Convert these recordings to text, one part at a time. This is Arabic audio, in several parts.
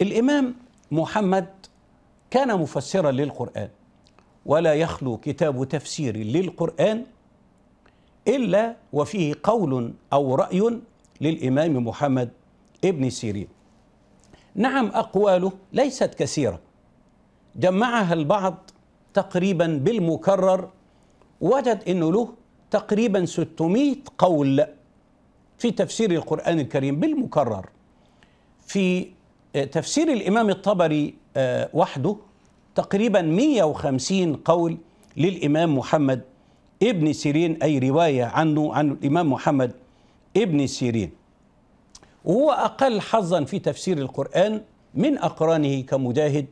الإمام محمد كان مفسرا للقرآن ولا يخلو كتاب تفسير للقرآن إلا وفيه قول أو رأي للإمام محمد ابن سيرين نعم أقواله ليست كثيرة جمعها البعض تقريبا بالمكرر وجد أنه له تقريبا 600 قول في تفسير القرآن الكريم بالمكرر في آه، تفسير الإمام الطبري آه، وحده تقريبا 150 قول للإمام محمد ابن سيرين أي رواية عنه عن الإمام محمد ابن سيرين وهو أقل حظا في تفسير القرآن من أقرانه كمجاهد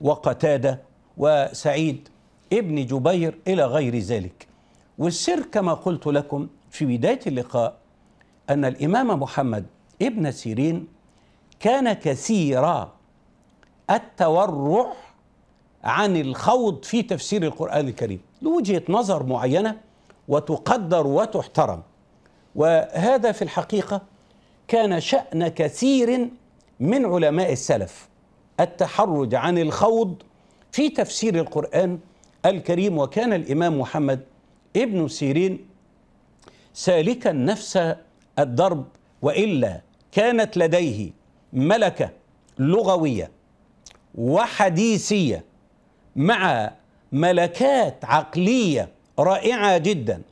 وقتادة وسعيد ابن جبير إلى غير ذلك والسر كما قلت لكم في بداية اللقاء أن الإمام محمد ابن سيرين كان كثيرا التورع عن الخوض في تفسير القرآن الكريم لوجهة نظر معينة وتقدر وتحترم وهذا في الحقيقة كان شأن كثير من علماء السلف التحرج عن الخوض في تفسير القرآن الكريم وكان الإمام محمد ابن سيرين سالكا نفس الضرب وإلا كانت لديه ملكه لغويه وحديثيه مع ملكات عقليه رائعه جدا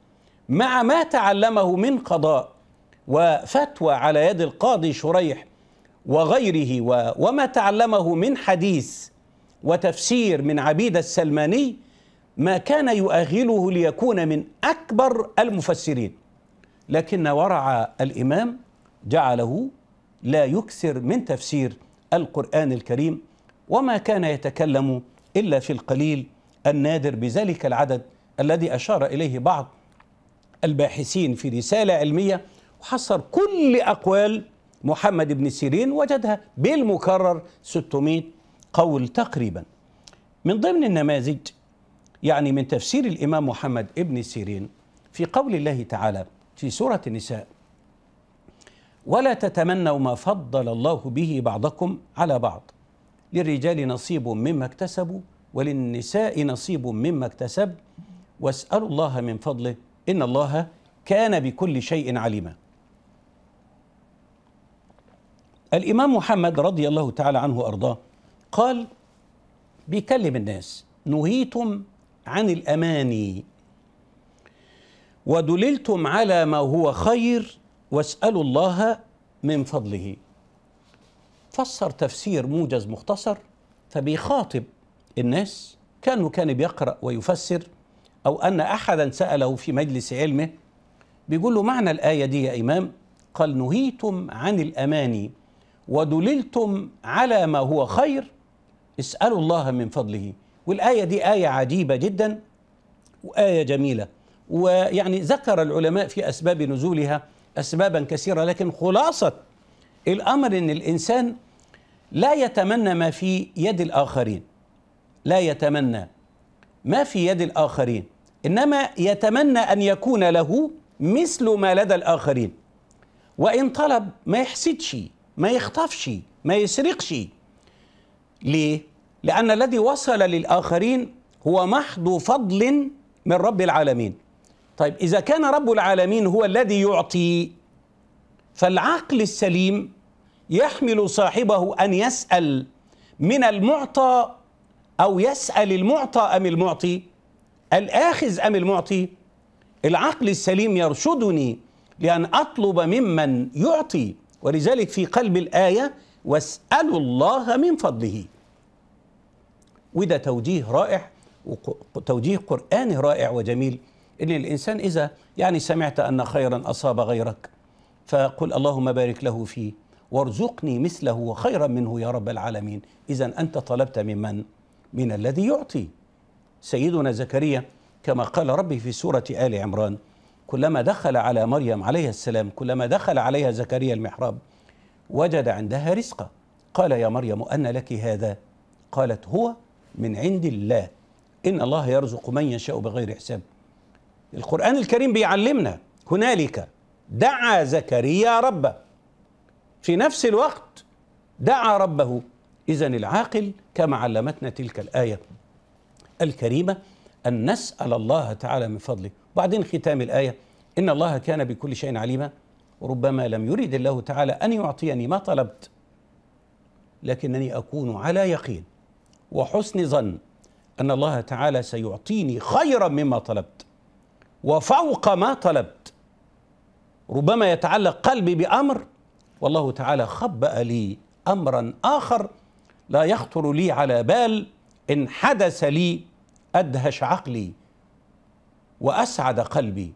مع ما تعلمه من قضاء وفتوى على يد القاضي شريح وغيره وما تعلمه من حديث وتفسير من عبيد السلماني ما كان يؤهله ليكون من اكبر المفسرين لكن ورع الامام جعله لا يكثر من تفسير القرآن الكريم وما كان يتكلم إلا في القليل النادر بذلك العدد الذي أشار إليه بعض الباحثين في رسالة علمية وحصر كل أقوال محمد بن سيرين وجدها بالمكرر 600 قول تقريبا من ضمن النماذج يعني من تفسير الإمام محمد بن سيرين في قول الله تعالى في سورة النساء ولا تتمنوا ما فضل الله به بعضكم على بعض للرجال نصيب مما اكتسبوا وللنساء نصيب مما اكتسب واسألوا الله من فضله إن الله كان بكل شيء عليما الإمام محمد رضي الله تعالى عنه أرضاه قال بيكلم الناس نهيتم عن الأماني ودللتم على ما هو خير واسألوا الله من فضله فسر تفسير موجز مختصر فبيخاطب الناس كانه كان بيقرأ ويفسر أو أن أحدا سأله في مجلس علمه بيقول له معنى الآية دي يا إمام قال نهيتم عن الأماني ودللتم على ما هو خير اسألوا الله من فضله والآية دي آية عجيبة جدا وآية جميلة ويعني ذكر العلماء في أسباب نزولها أسبابا كثيرة لكن خلاصة الأمر أن الإنسان لا يتمنى ما في يد الآخرين لا يتمنى ما في يد الآخرين إنما يتمنى أن يكون له مثل ما لدى الآخرين وإن طلب ما يحسدش ما يخطفش ما يسرقش ليه؟ لأن الذي وصل للآخرين هو محض فضل من رب العالمين طيب إذا كان رب العالمين هو الذي يعطي فالعقل السليم يحمل صاحبه أن يسأل من المعطى أو يسأل المعطى أم المعطي الآخذ أم المعطي العقل السليم يرشدني لأن أطلب ممن يعطي ولذلك في قلب الآية واسألوا الله من فضله وده توجيه رائع وتوجيه قرآني رائع وجميل اللي الإنسان إذا يعني سمعت أن خيرا أصاب غيرك فقل اللهم بارك له فيه وارزقني مثله وخيرا منه يا رب العالمين إذا أنت طلبت ممن؟ من الذي يعطي سيدنا زكريا كما قال ربي في سورة آل عمران كلما دخل على مريم عليه السلام كلما دخل عليها زكريا المحراب وجد عندها رزقا قال يا مريم أن لك هذا قالت هو من عند الله إن الله يرزق من يشاء بغير حساب القرآن الكريم بيعلمنا هنالك دعا زكريا ربه في نفس الوقت دعا ربه إذا العاقل كما علمتنا تلك الآية الكريمة أن نسأل الله تعالى من فضله وبعدين ختام الآية إن الله كان بكل شيء عليما وربما لم يرد الله تعالى أن يعطيني ما طلبت لكنني أكون على يقين وحسن ظن أن الله تعالى سيعطيني خيرا مما طلبت وفوق ما طلبت ربما يتعلق قلبي بأمر والله تعالى خبأ لي أمرا آخر لا يخطر لي على بال إن حدث لي أدهش عقلي وأسعد قلبي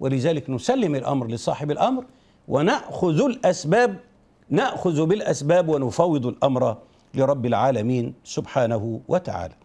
ولذلك نسلم الأمر لصاحب الأمر ونأخذ الأسباب نأخذ بالأسباب ونفوض الأمر لرب العالمين سبحانه وتعالى